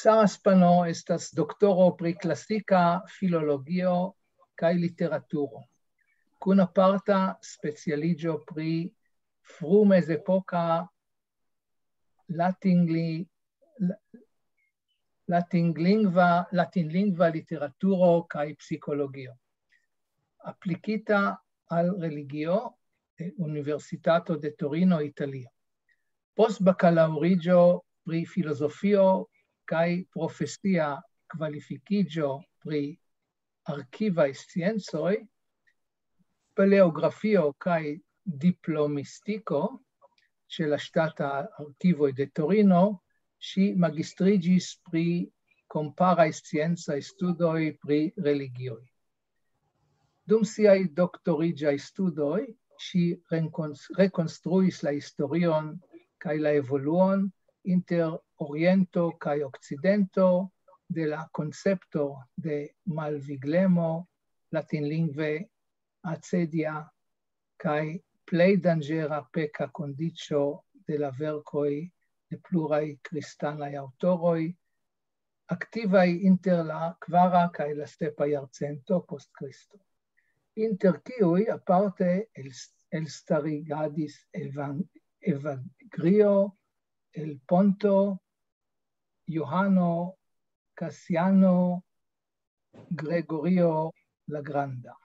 Saras pano estas doktoro pri klasika filologio kaj literaturo. Kun aparta specialiĝo pri frumezepoka latingli latinlingva latinlingva literaturo kaj psikologio. Aplikita al religio Universitato de Torino, Italio. Post baccalauriĝo pri filozofio Kai profecía qualifiquillo pri archivae sciencoi, paleografio kai diplomistico, ce la stata archivoi de Torino, si magistrigis pri comparae scienzae studoi pri religioi. Dum siai doctorigiae studoi, si reconstruis la historion la evoluon inter oriento kaj occidento de la concepto de malviglemo latinlingve acedia kaj plej danĝera peka kondiĉo de la verkoj de pluraj kristanaj aŭtoroj, aktivaj inter la kvara kaj la sepa jarcento post Kristo. Inter kiuj aparte el, el starigadis evan, evangrio, el ponto, Johanno Cassiano Gregorio Lagranda.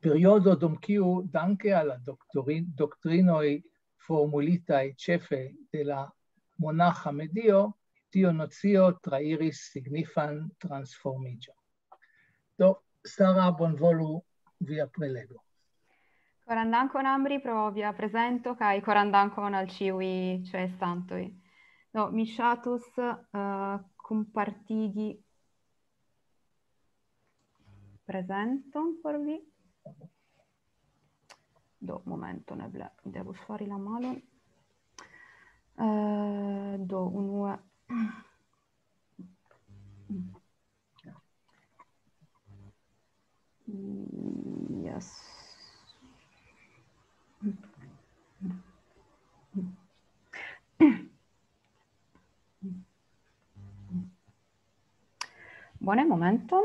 Periodo Domchiu anche alla e formulita e cefe della monaca Medio, tio nozio trairis signifan transformigio. Do, sarà buon volo via prelego. Corandancon ambri pro via presento, cae corandancon al ciui, cioè stantui. No, mi uh, eh, compartigi presento per vi. Do, momento, ne devo sfare la mano. Uh, do, unue. Yes. Buone momento.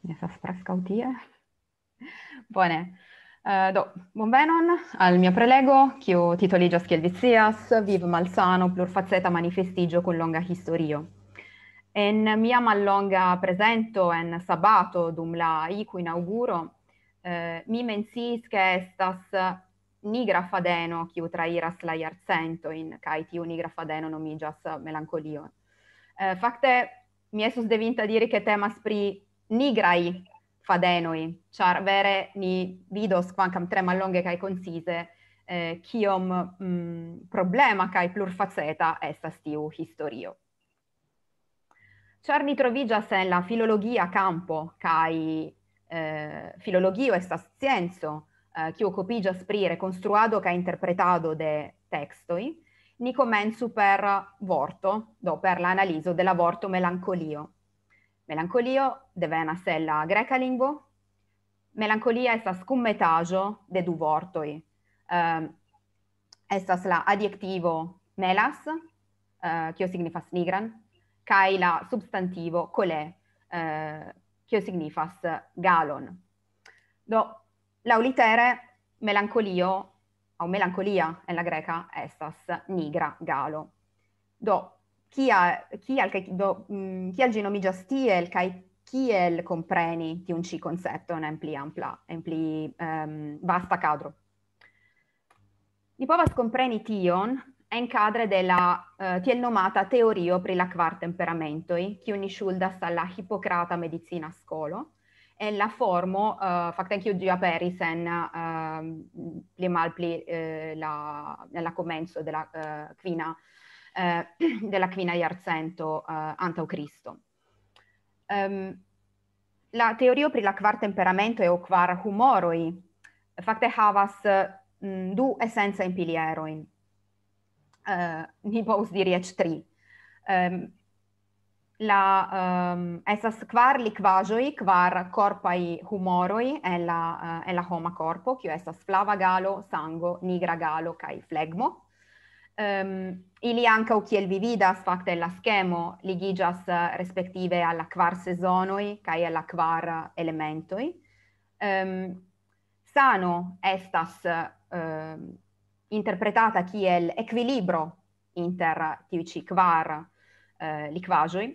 Mi sa spraskal tie. Buone. Uh, eh, do buonvenon al mio prelego, che chiu titoligio schielvizias, viv malsano, plur faceta manifestigio con longa historio. En mia mallonga presento en sabato dum la icu inauguro, eh, mi mensis che estas nigra fadeno, chiu trairas la iarcento in cae tiu nigra fadeno nomigias melancolio. Eh, fakte, mi je devinta dirike temas pri nigraj fadenoj, ĉar vere ni vidos, kvankam tre mallonge kaj koncize, eh, kiom mm, problema kaj plurfaceta estas tiu historio. Ĉar ni troviĝas en la filologia campo kaj eh, filologio estas scienco, eh, kiu okupiĝas pri rekonstruado kaj interpretado de tekstoj, Nico Nicomensu per vorto, do, per l'analisi dell'avorto melancolio. Melancolio devena sella greca lingua. melancolia estas scummetaggio de du vortoi. Uh, ehm, l'adiettivo la adjectivo melas, uh, eh, che signifas nigran, kai il substantivo cole, uh, eh, che signifas galon. Do, laulitere melancolio au melancolia è la greca estas nigra galo. Do chi al kaj do stiel, mm, chi genomiĝas tiel kaj kiel kompreni tiun ĉi koncepton en pli ampla ampli pli um, ehm, basta cadro. Ni povas kompreni tion in cadre della uh, eh, tiel nomata teorio pri la kvar temperamento, chi ni ŝuldas al la medicina Scolo, e la formo, uh, eh, faktenki ugia perisen, uh, pli mal pli uh, la, la comenzo della uh, quina, uh, della quina iarcento uh, anta Cristo. Um, la teoria per la kvar temperamento e o kvar humoroi, fakte havas mm, du essenza in pilieroin. Uh, ni povus diri ec tri. Um, la, um, ehm, esas kvar liquajoi, kvar corpai humoroi, e la, uh, è la homa corpo, che estas flava galo, sango, nigra galo, kai flegmo. Um, ili anca kiel vividas facte la schemo ligigas eh, respektive alla kvar sezonoi kai alla kvar elementoi. Um, sano estas uh, interpretata kiel equilibro inter tiuci kvar uh, eh, liquajoi,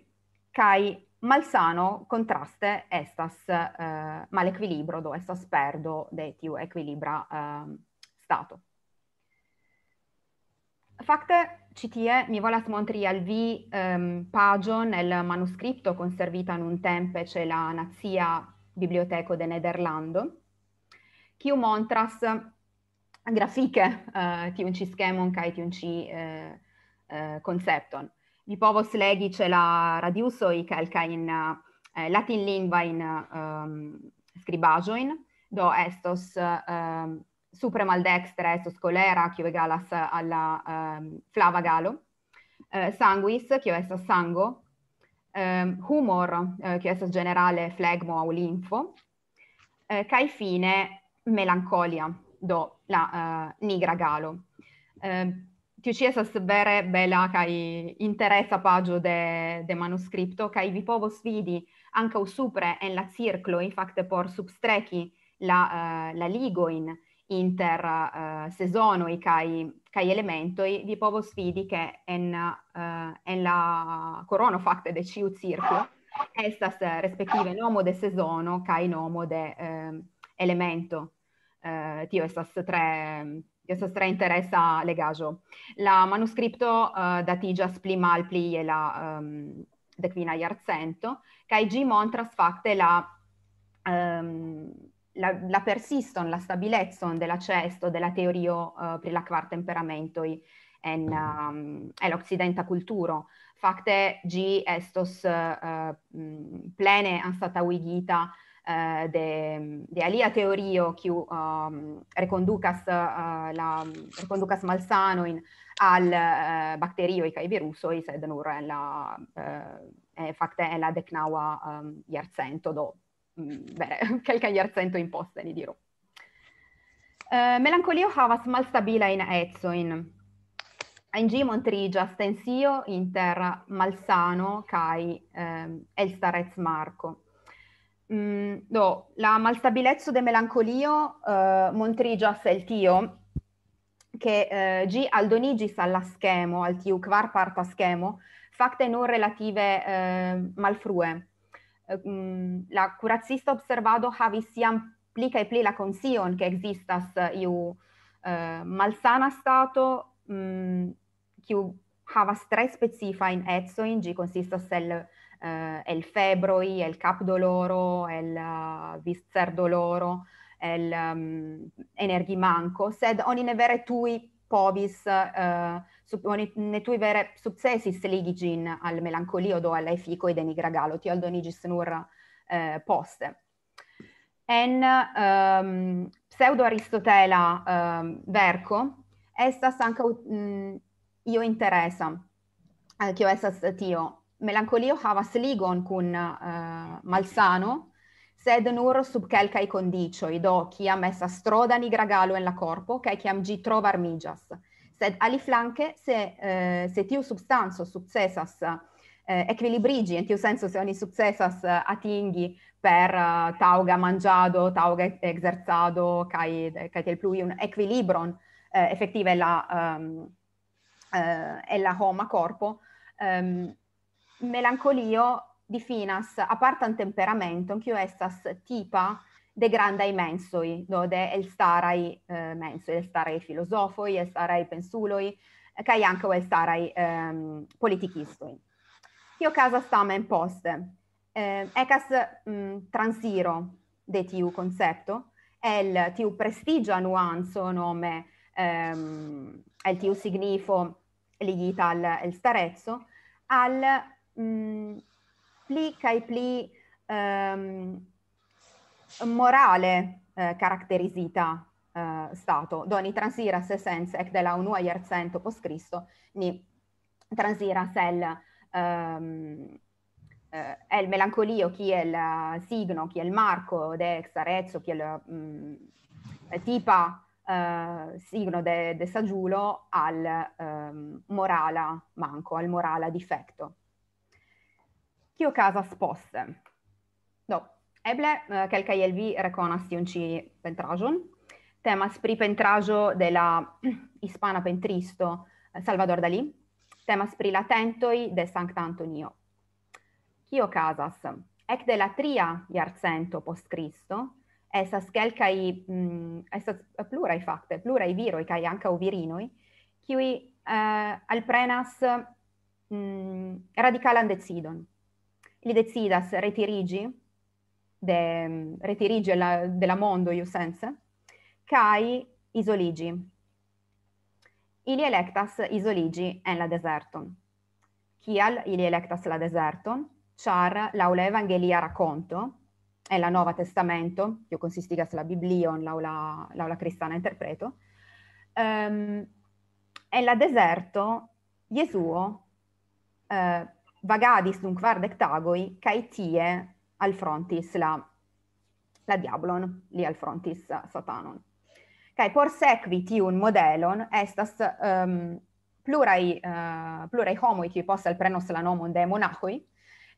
cai malsano contraste estas eh, malequilibro do estas perdo de tiu equilibra eh, stato. Fakte citie mi volas montri al vi ehm, pagio nel manuscritto conservita in un tempe c'è la Nazia Biblioteco de Nederlando, kiu montras grafike eh, tiun ci schemon kai tiun ci eh, eh, concepton i povos legi ce la radiuso radiusoi calca in eh, latin lingua in um, scribajoin, do estos um, ehm, supre maldextra estos colera, quio egalas alla um, flava galo, uh, sanguis, quio estas sango, um, humor, uh, eh, quio estas generale flegmo au linfo, uh, cae fine melancolia, do la uh, nigra galo. Uh, ti ucciesas vere bella kaj interesa pagio de, de manuscripto, kaj vi povos vidi anca supre en la circlo, infatti por substrechi la, uh, la ligoin inter uh, eh, sezonoi kai, kai elementoi, vi povos vidi che en, uh, en la corono facte de ciu circlo estas respektive nomo de sezono kai nomo de uh, elemento. Uh, tio estas tre jo se interesa legaĵo. La manuskripto uh, eh, datiĝas pli malpli e la um, ehm, dekvina jarcento kaj ĝi montras fakte la um, la, la persiston, la stabilecon della cesto, della teoria teorio uh, pri la kvar temperamentoj en um, ehm, el occidenta kulturo. Fakte ĝi estos uh, plene anstataŭigita uh, eh, de, de, alia teorio, che um, rekondukas, uh, eh, la, rekondukas malsanojn al uh, eh, bakterioj kaj virusoj, sed nur en la uh, eh, fakte en la deknaŭa um, jarcento, do mm, vere kelkaj jarcento imposte ni diru. Uh, melankolio havas malstabilajn ecojn. In G montrigia tensio inter malsano kai um, elstarez marco. Mm, do, la malstabilezzo de melancolio uh, eh, montrigias el tio, che uh, gi aldonigis alla schemo, al tiu quar parta schemo, facte non relative uh, malfrue. Um, la curazisto observado havis iam pli cae pli la consion che existas iu malsana stato, um, chiu havas tre specifa in etso in gi consistas el eh, el febroi, il cap doloro, el uh, eh, viscer doloro, el um, mm, energi manco, sed oni ne vere tui povis, uh, sub, oni ne tui vere subsesis ligigin al melancoliodo, alla e ed enigragalo, tiol donigis nur uh, poste. En um, pseudo-aristotela um, verco, estas anche mm, io interessa, anche io estas tio, melancolio havas ligon kun uh, eh, malsano, sed nur sub quelcae condicioi, do ciam estas troda nigra galo en la corpo, cae ciam gi trovarmigas. Sed ali flanque, se, eh, se tiu substanzo successas eh, equilibrigi, in tiu senso se oni successas eh, atingi per uh, tauga mangiado, tauga exerzado, cae, cae tel plui un equilibron eh, effettive la, um, eh, la homa corpo, um, melancolio di difinas apartan temperamento kiu estas tipa de grandai mensoi, do de elstaraj eh, mensoi, elstaraj filozofoj, elstaraj pensuloj kaj ankaŭ elstaraj eh, politikistoj. Tio okazas tamen poste. Eh, ekas mm, transiro de tiu koncepto el tiu prestigia nuanzo nome ehm, el tiu signifo ligita al starezzo, al Mm, pli kaj pli um, morale eh, karakterizita eh, stato. Doni ni transira se sens ec de la unua iarcento post Cristo, ni transiras el um, ehm, eh, el melancolio chi è il signo, chi è il marco de ex arezzo, chi è il mm, tipa eh, signo de, de sagiulo al um, morala manco, al morala difetto. Kio casa sposte. Do. Eble, eh, kelkaj el vi rekonas tion ĉi pentraĵon. Temas pri pentraĵo de la hispana pentristo eh, Salvador Dalí. Temas pri latentoi de Sankta Antonio. Kio casas? Ec de la tria jarcento post Cristo, estas kelkaj mm, estas pluraj fakte, pluraj viroj kaj ankaŭ virinoj, kiuj eh, alprenas mm, radikalan decidon li decidas retirigi de retirigi la, della la mondo iu sense kai isoligi ili electas isoligi en la deserton kial ili electas la deserton char laula evangelia racconto è la Nova Testamento, io consistigas la Biblion, l'aula, l'aula cristiana interpreto, um, ehm, è la deserto Gesù uh, eh, vagadis dunc vardec tagoi, caitie al frontis la, la diablon, li al frontis satanon. Cae por sequi tiun modelon estas um, plurai, uh, plurai homoi qui possal prenos la nomon de monachoi,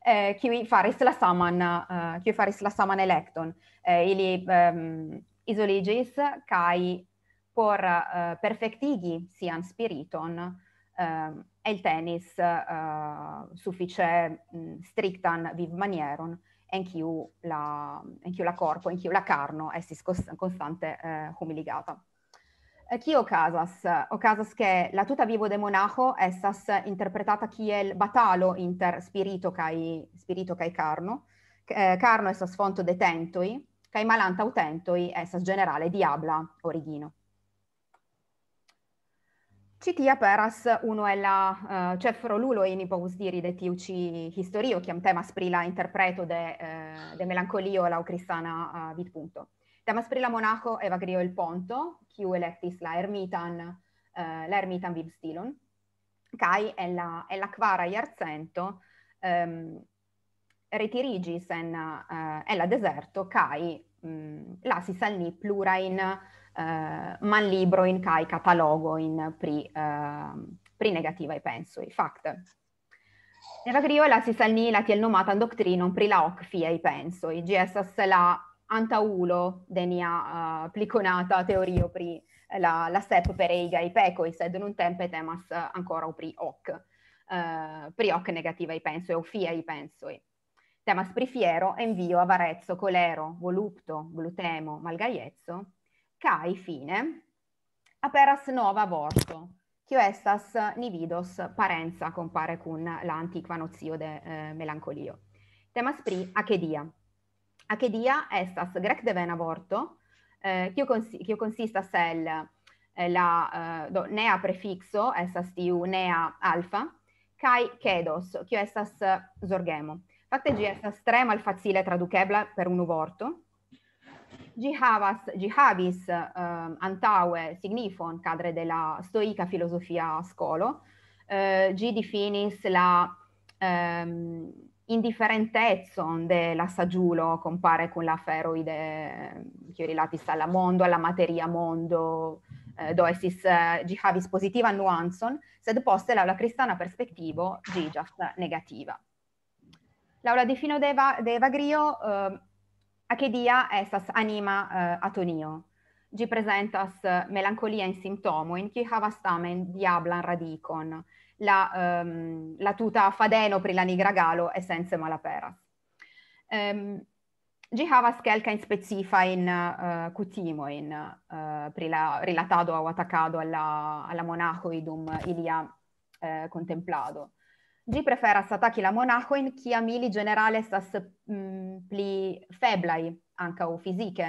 eh, qui faris la saman, uh, eh, qui faris la saman electon. Eh, ili um, isoligis cae por uh, perfectigi sian spiriton, eh, e il tennis eh, suffice mh, mm, strictan viv manieron, anch'io la, anch'io la corpo, anch'io la carno, essi costante eh, humiligata. Chi ocasas? Ocasas che la tuta vivo de monaco essas interpretata kiel batalo inter spirito kai, spirito kai carno, eh, carno essas fonto detentoi, kai malanta utentoi essas generale diabla origino. Citia peras uno è la uh, eh, cefro lulo in ipovusdiri de tiuci historio, chiam temas pri la interpreto de, uh, de melancolio lau cristana uh, eh, vidpunto. Temas Tema la monaco evagrio il ponto, chiu electis la ermitan, uh, la ermitan vib stilon, kai el la, el la quara iarcento um, ehm, retirigis en, uh, en la deserto, kai um, mm, lasis al ni plurain uh, eh, man libro in kai catalogo in pri, ehm, pri negativa i pensui. Fact. Nella criolla si salni la tiel nomata in doctrinon pri la hoc fia fiei pensoi, GSS la antaulo denia uh, pliconata teorio pri la, la step per eiga i peco pecoi, sed non tempe temas ancora pri hoc, uh, pri hoc negativa i pensoi, o fia i pensoi. Temas pri fiero, envio, avarezzo, colero, volupto, glutemo, malgaiezzo, cai fine aperas nova vorto, quio estas nividos parenza compare con la nozio de eh, melancolio. Temas pri acedia. Acedia estas grec devena vorto, eh, quio, cons quio consistas eh, la eh, do, nea prefixo, estas tiu nea alfa, kai kedos, quio estas zorgemo. Fakte gi estas tre malfacile traducebla per un vorto, Jihavas, Jihavis eh, antaue signifon cadre della stoica filosofia scolo, eh, gi definis la ehm, indifferentezon de la compare con la feroide ehm, che è rilatis alla mondo, alla materia mondo, eh, do estis eh, Jihavis positiva nuanson, sed poste la cristiana cristana perspectivo Gigas negativa. Laula Defino de, Eva, de Evagrio eh, Achedia estas anima uh, atonio. Gi presentas melancolia in sintomo, in chi havas tamen diablan radicon. La, um, la tuta fadeno pri la nigra galo e senza malapera. Um, ehm, gi havas kelka in specifa in uh, eh, cutimo in uh, eh, pri la rilatado o atacado alla alla monaco idum ilia uh, contemplado Gi preferas ataki la monachojn, kiam ili ĝenerale estas mm, pli anche o fizike,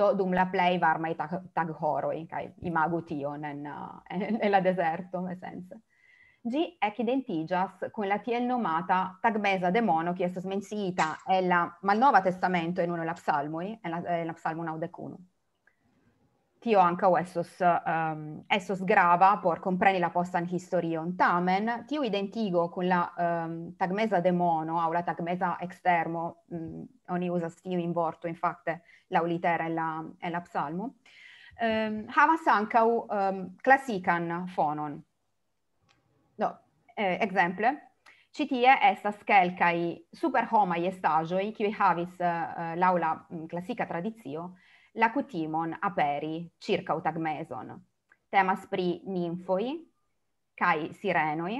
do dum la plej varmaj tag taghoroj kaj imagu tion en, uh, en, en la dezerto esence. Gi ekidentiĝas con la tiel nomata tagmeza demono che è menciita en la Malnova Testamento en unu la psalmoj, en la, en la psalmo naŭdekuno tio anca essos, um, essos grava por compreni la postan historion. Tamen, tiu identigo con la um, tagmesa de mono, au la tagmesa externo, um, mm, oni usas tiu in vorto, infatti, la ulitera e la, e la psalmo, um, havas ancau um, classican fonon. Do, eh, exemple, citie estas kelkai super homai estagioi, qui havis uh, laula mm, classica tradizio, la cutimon aperi circa utagmeson. Temas pri ninfoi, cae sirenoi,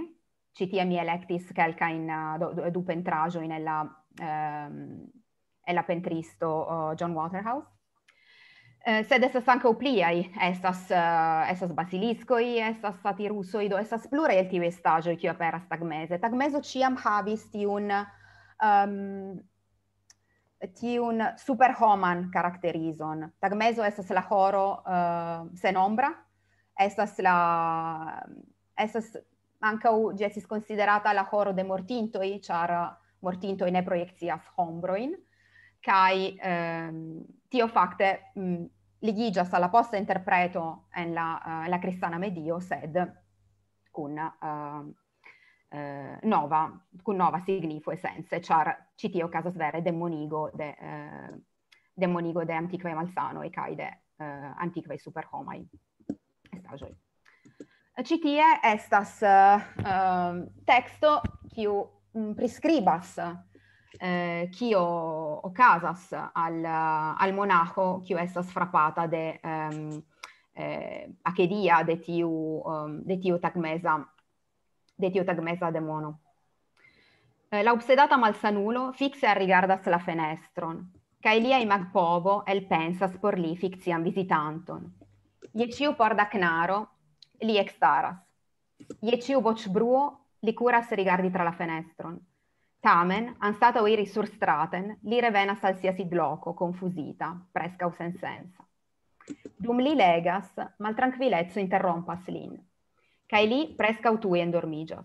citia mi electis calca in uh, eh, du pentrajo in la ehm um, e la pentristo uh, John Waterhouse uh, sed essa sanca uplia essas uh, essas basiliscoi, i essa stati do essa splura il tivestajo che io stagmese tagmeso ciam havis ti um, ehm, tiun superhoman caracterizon. Tag meso estas la horo uh, sen ombra, estas la... estas anca u gestis considerata la horo de mortintoi, char mortintoi ne proiectias hombroin, cai um, ehm, tio facte m, mm, posta interpreto en la, uh, la cristana medio, sed cun eh, eh, nova, con nova signifo essenze, char citio casa svere demonigo de, eh, demonigo de antiquae malsano e caide eh, antiquae super homai. Estagioi. Citie estas eh, ehm, texto quiu mm, prescribas eh, o casas al, al monaco chio estas frappata de um, eh, achedia de tiu, um, de tiu tagmesa detiotagmesa demono. Eh, L'aubsedata malsanulo fixe a rigardas la fenestron, cae liai magpovo el pensas por li fixian visitanton. Ieciu por dacnaro, li extaras. Ieciu voc bruo, li curas rigardi tra la fenestron. Tamen, anstata iri sur straten, li revenas alsiasi loco, confusita, prescau sensenza. Dum li legas, mal tranquillezzo interrompas lin. Cai lì prescautui endormigios.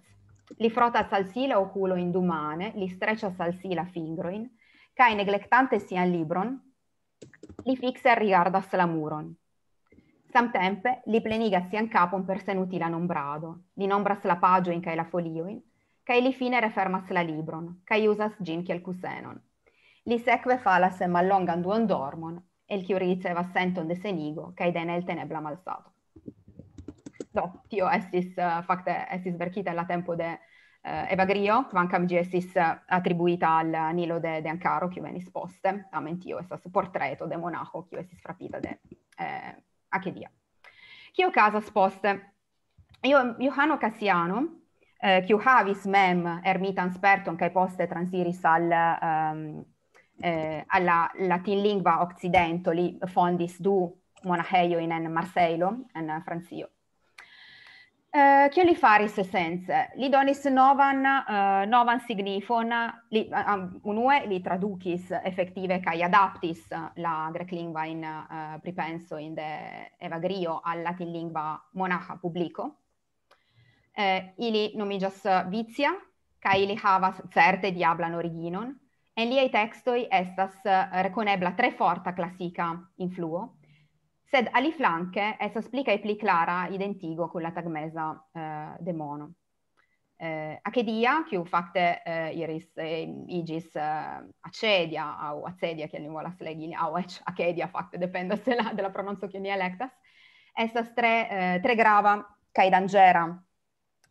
Li frota salsila oculo indumane, li streccia salsila fingroin, cae neglectante sian libron, li fixer rigardas la muron. Samtempe li plenigas sian capon per senuti la nombrado, li nombras la pagio in cae la folioin, cae li fine refermas la libron, cae usas gin kiel cusenon. Li seque falas e mallongan duon dormon, el ciurice va senton de senigo, cae dene tenebla malsato do, tio estis uh, fakte estis verkita la tempo de uh, Grio, kvankam ĝi estis atribuita al Nilo de, de Ankaro, kiu venis poste, tamen tio estas portreto de monaĥo kiu estis frapita de eh, Akedia. Kio okazas poste? Io, Johano Cassiano, eh, kiu havis mem ermitan sperton che poste transiris al um, eh, alla latinlingva occidento, li fondis du monaheio in en Marseilo, en Francio Eh, che li fari se Li donis novan, eh, novan signifon, li, uh, unue li traducis effettive cae adaptis la grec lingua in eh, in de Evagrio al latin lingua monaca publico. ili nomigias vizia, cae ili havas certe diablan originon, en liei textoi estas reconebla tre forta classica influo, sed ali flanke essa splica e pli clara identigo con la tagmesa eh, demono. Eh, achedia, chiu facte eh, iris eh, igis eh, acedia o acedia, che lingua la sleghi, au acedia fatte, depende se la, della pronuncio che dialectas, essas tre, eh, tre grava che cae dangera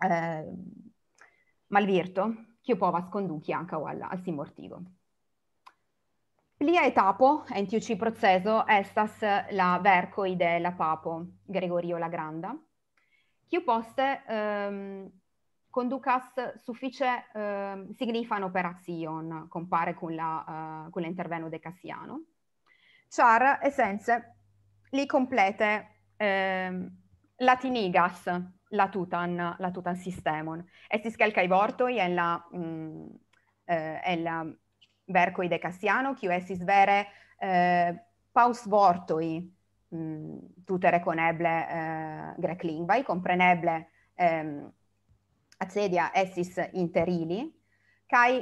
eh, malvirto, chiu può conduci anche al, al simortigo. Plia etapo, entiuci proceso, estas la verco de la papo Gregorio la Granda, chiu poste um, conducas suffice uh, ehm, signifan operazion compare con la uh, eh, con l'interveno de Cassiano. Char essenze li complete um, latinigas la tutan la tutan sistemon. Estis kelkaj vortoi en la mm, eh, la verkoj de Cassiano, jo estis vere eh, pausvortoj m, mm, tute rekoneble eh, greklingvaj, kompreneble eh, Acedia estis inter ili, kaj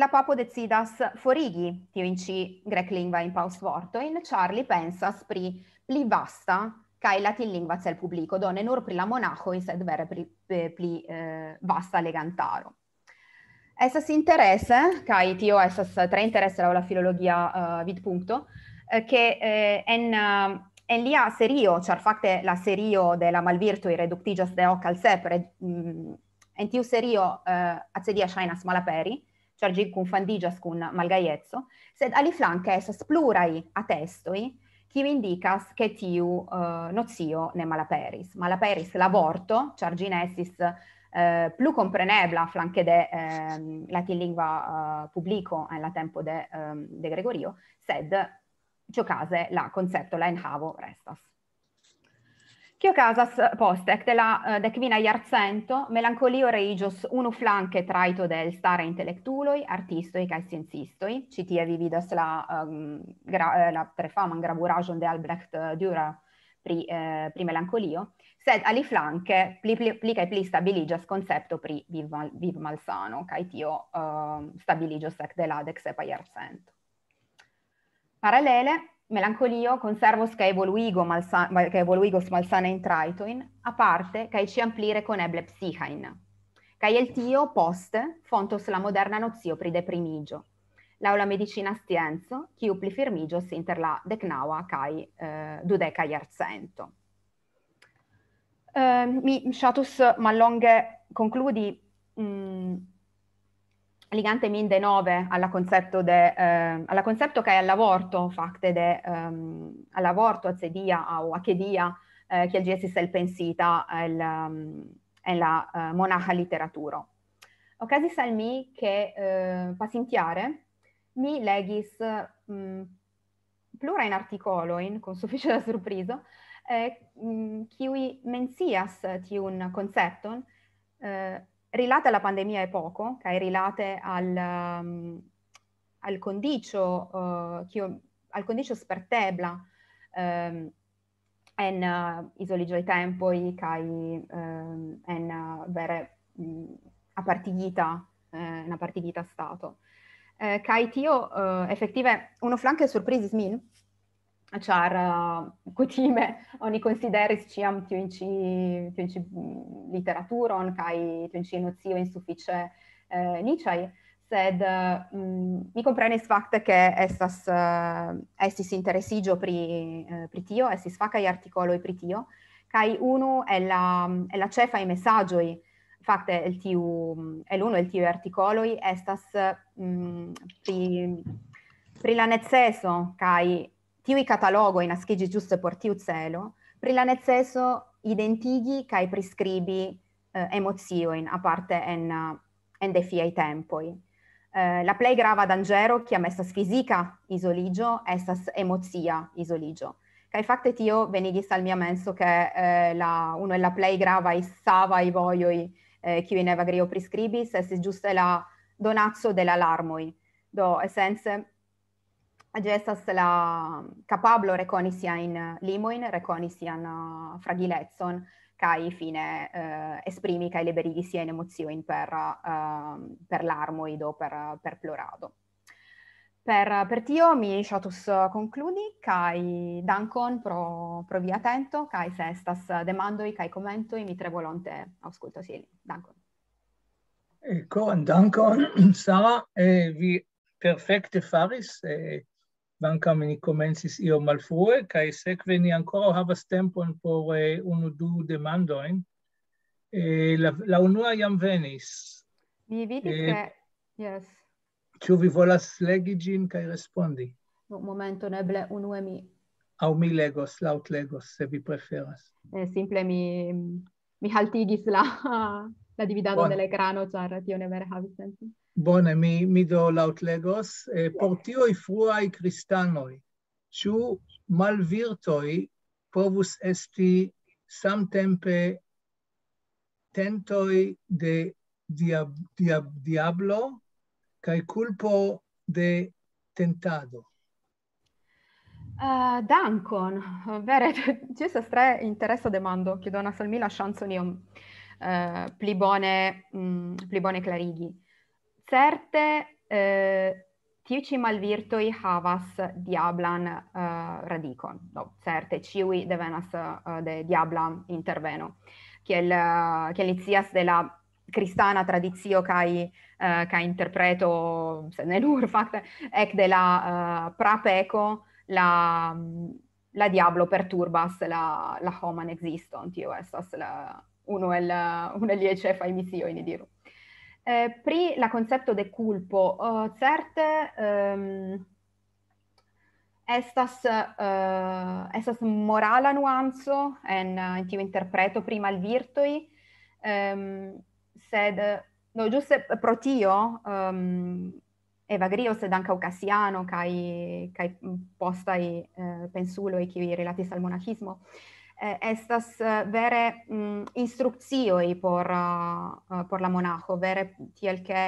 la papo decidas forigi tiujn in paus pausvortojn, in li pensas pri pli vasta kaj latinlingva cel publiko, do ne nur pri la monahoj, sed vere pri eh, pli eh, vasta legantaro. Essas interessa, kai tio essas tre interesse la filologia uh, eh, vidpunto, eh, che eh, en, uh, en lia serio, cioè facte la serio della malvirtu i reductigas de hoc al sepre, mm, en tiu serio uh, accedia shainas malaperi, char gig confandigas con malgaiezzo, sed ali flanque essas plurai atestoi, chi mi indicas che tiu eh, nocio ne malaperis. Malaperis l'avorto, charginesis eh, plu comprenebla flanque de eh, latinlingua eh, publico en eh, la tempo de, eh, de Gregorio, sed ciocase la concepto la inhavo restas. Kio casas postec de la eh, decvina iarcento melancolio regios unu flanque traito del stare intellectuloi, artistoi cae sciencistoi, citia vividas la, um, gra, eh, la prefaman gravuragion de Albrecht eh, Dürer pri, eh, pri melancolio, sed ali flanque pli, pli, pli cae pli stabiligas concepto pri viv, mal, viv malsano, cae tio uh, stabiligios ec de la dexepa iarcento. Parallele, melancolio conservos che evoluigo malsa, ca evoluigos malsana intraitoin, a parte che ci amplire con eble psichain. Ca el tio post fontos la moderna nozio pri deprimigio. Laula medicina stienzo, chiu pli firmigios inter la decnaua cai eh, dudeca iarcento. Eh, mi shatus mallonge concludi mh, mm, ligante minde 9 alla concepto de eh, alla concepto che è l'avorto facte de um, ehm, all'avorto a cedia o a chedia eh, che agesi sel pensita el um, ehm, la uh, monaca literaturo. Ocasi salmi che uh, pasintiare mi legis um, plura in articolo in con sufficiente sorpreso eh, um, mm, qui mensias tiun concepton eh, rilate alla pandemia è poco, okay? rilate al, um, al condicio, uh, io, al condicio per tebla, um, in uh, isoligio ai tempoi, cai um, en uh, vere mh, mm, a partigita, eh, na partigita stato. Eh, cai tio uh, effettive uno flanco surprisis min, čar kutime, oni konsideris ĉiam tiujn ĉi tiujn ĉi literaturon kaj tiujn ĉi nociojn sufiĉe eh, niĉaj, mm, eh, sed mm, mi komprenis fakte che estas uh, eh, estis interesiĝo pri uh, pri tio, estis fakaj artikoloj pri tio kaj unu el la el la ĉefaj mesaĝoj fakte el tiu el unu el tiu artikoloj estas mm, pri pri la neceso kaj Tiui catalogo in aschigi giusto portiu celo, pri la neceso identigi cae prescribi eh, emozioin, a parte en, en defiei tempoi. Eh, la plei grava dangero, chiam estas fisica isoligio, estas emozia isoligio. Cae facte tio venigis al mia menso che eh, la, uno e la plei grava i sava i voioi eh, chiu in evagrio prescribis, estis giuste la donazzo dell'alarmoi. Do, essence, agesas la capablo rekonisja in limoin, in rekonijan uh, fragilecon kaj fine eh, esprimi kaj liberigi sia in emociojn per, eh, per larmoj do per, per plorado. Per, per tio mi ŝatus konkludi kaj dankon pro, pro via atento kaj se estas demandoj kaj komentoj mi tre volonte aŭskultos ilin. Dankon. Ecco, dankon Sara, eh, vi perfekte faris. Eh, vancam ni commences io malfrue, cae seque ni ancora havas tempon por eh, unu du demandoin. E eh, la, la unua iam venis. Mi vidi eh, che, yes. Ciu vi volas legi gin cae respondi? No, momento, neble unue mi... Au mi legos, laut legos, se vi preferas. e eh, simple mi, mi haltigis la, la dividado bon. dell'ecrano, cioè ratione vera havis sensi. Bone, mi, mi do laut legos. Eh, por tioi fruai cristanoi, ciu mal virtoi povus esti sam tempe tentoi de diab, diab, diablo cae culpo de tentado? Uh, Duncan, vere, ci sa stre interessa demando, che donas al mila chanson iom uh, pli bone, mm, pli bone clarigi. certe eh, tiuci malvirtoi havas diablan uh, radicon, do, certe ciui devenas uh, de diabla interveno, kiel, uh, kiel inicias de la cristana tradizio kai uh, kai interpreto se ne nur fakte ec de la uh, prapeco la la diablo perturbas la la homan existon tio estas la uno el uno el fai misio in diru eh, pri la concepto de culpo, uh, eh, certe um, estas, uh, estas morala nuanco en, uh, in tiu interpreto prima al virtoi, um, ehm, sed, no, giuste pro tio, um, Eva Grios ed anche Casiano, kai, kai postai eh, pensuloi, qui relatis al monachismo, eh, estas eh, vere m, mm, instrukcioj por, uh, por la monaco, vere tiel ke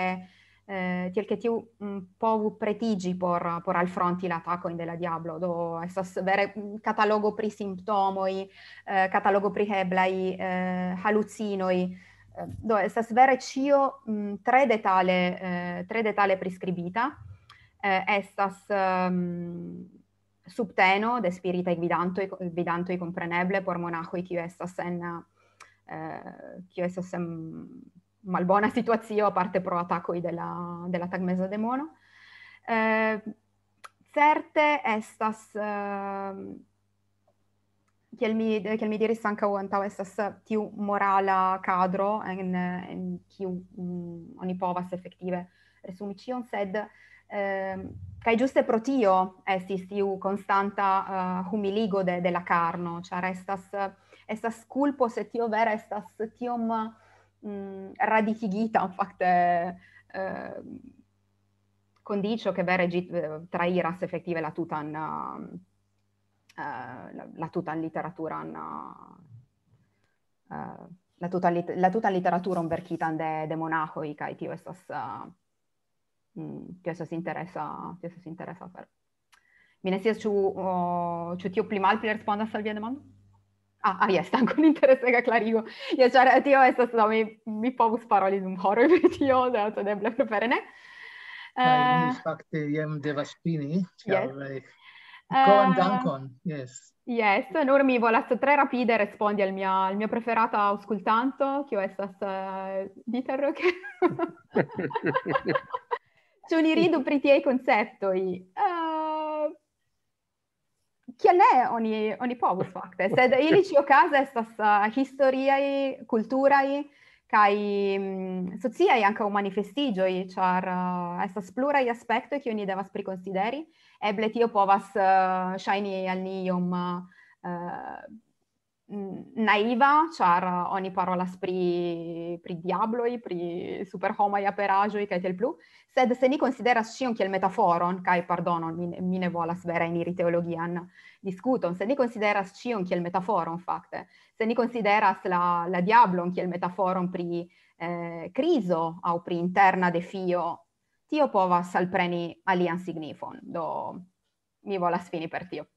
eh, tiel ke tiu m, mm, povu pretigi por, por alfronti la atakojn de la diablo, do estas vere katalogo mm, pri simptomoj, eh, katalogo pri heblaj eh, halucinoj, do estas vere ĉio tre detale eh, tre detale priskribita. Eh, estas um, subteno de spiritai gvidantoi, gvidantoi compreneble por monahoi kiu estas en eh, kiu estas en malbona situacio aparte pro atacoi de la de la tagmeza demono. Eh, certe estas eh, che mi kiel mi diris ankaŭ antaŭ estas tiu morala kadro en en kiu mm, oni povas efektive resumi sed eh, Kaj ehm, ĝuste pro tio estis tiu konstanta uh, eh, humiligo de, de la karno, ĉar cioè estas estas kulpo se tio vera estas tiom mm, radikigita fakte eh, condicio che vere git, eh, trairas effettive la tutan uh, la, la tutan literaturan uh, la tutan lit la tutan literaturon verkitan de de monahoj kaj tio estas uh, ki so se interesa, ki so se interesa për. Mine si që, uh, që t'ju plimal për responda së vjenë mëndë? Ah, ah, jes, tanko në interesë nga klarigo. Ja, qërë, cioè, tjo e së së mi, mi povus paroli në mhoroj për tjo, dhe atë dhe blef në përëne. Uh, eh, fakti jem devastini, qërë, yes. Con eh, Dancon, yes. Yes, allora mi volesse tre rapide rispondi al mio, al mio preferato auscultanto, che ho essas uh, eh, diterro che... suggerire dovrete i concetti. Uh, eh, chi è ogni, ogni povus fakte? Sed ili cio casa estas uh, cultura e kai mm, sozia e anche un manifestigioi, char uh, eh, estas plurai aspectoi che oni devas priconsideri, eble tio povas uh, eh, shiny al niom uh, naiva, čar oni parolas pri, pri diabloj, pri superhomaj aperaĵoj kaj tiel plu, sed se ni konsideras ĉion il metaforon, kaj pardonon, mi, mi ne volas vera eniri teologian discuton, se ni konsideras ĉion il metaforon fakte, se ni konsideras la, la diablon il metaforon pri eh, krizo aŭ pri interna defio, tio povas alpreni alian signifon, do mi vuole fini per tio.